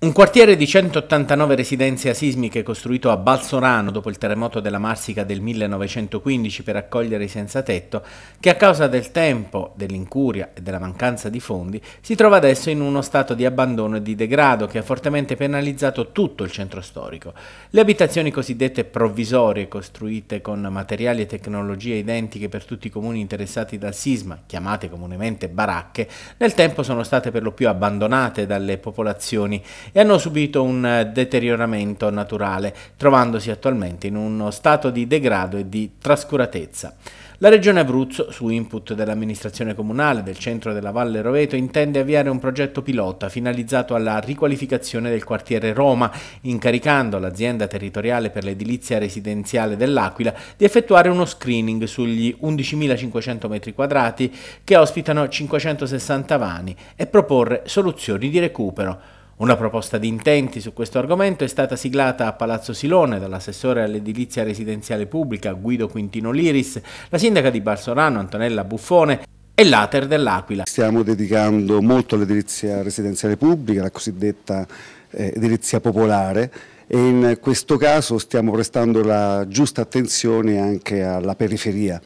Un quartiere di 189 residenze asismiche costruito a Balsorano dopo il terremoto della Marsica del 1915 per accogliere i senza tetto, che a causa del tempo, dell'incuria e della mancanza di fondi si trova adesso in uno stato di abbandono e di degrado che ha fortemente penalizzato tutto il centro storico. Le abitazioni cosiddette provvisorie, costruite con materiali e tecnologie identiche per tutti i comuni interessati dal sisma, chiamate comunemente baracche, nel tempo sono state per lo più abbandonate dalle popolazioni e hanno subito un eh, deterioramento naturale, trovandosi attualmente in uno stato di degrado e di trascuratezza. La Regione Abruzzo, su input dell'amministrazione comunale del centro della Valle Roveto, intende avviare un progetto pilota finalizzato alla riqualificazione del quartiere Roma, incaricando l'azienda territoriale per l'edilizia residenziale dell'Aquila di effettuare uno screening sugli 11.500 metri quadrati che ospitano 560 vani e proporre soluzioni di recupero. Una proposta di intenti su questo argomento è stata siglata a Palazzo Silone dall'assessore all'edilizia residenziale pubblica Guido Quintino Liris, la sindaca di Barsorano Antonella Buffone e l'Ater dell'Aquila. Stiamo dedicando molto all'edilizia residenziale pubblica, la cosiddetta eh, edilizia popolare e in questo caso stiamo prestando la giusta attenzione anche alla periferia.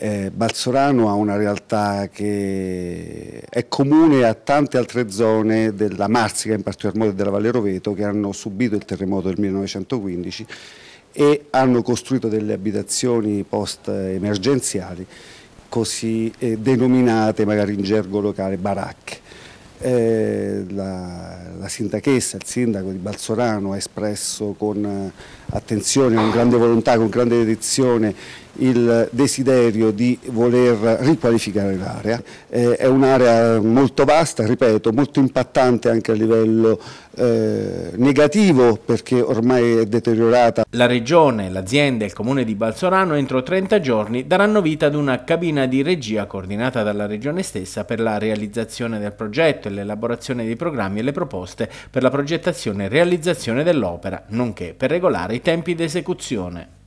Eh, Balsorano ha una realtà che è comune a tante altre zone della Marsica, in particolar modo della Valle Roveto, che hanno subito il terremoto del 1915 e hanno costruito delle abitazioni post-emergenziali, così eh, denominate magari in gergo locale baracche. Eh, la, la, sindachessa, il sindaco di Balzorano ha espresso con eh, attenzione, con grande volontà, con grande dedizione il desiderio di voler riqualificare l'area. Eh, è un'area molto vasta, ripeto, molto impattante anche a livello eh, negativo perché ormai è deteriorata. La regione, l'azienda e il comune di Balsorano entro 30 giorni daranno vita ad una cabina di regia coordinata dalla regione stessa per la realizzazione del progetto e l'elaborazione dei programmi e le proposte per la progettazione e realizzazione dell'opera, nonché per regolare i tempi di esecuzione.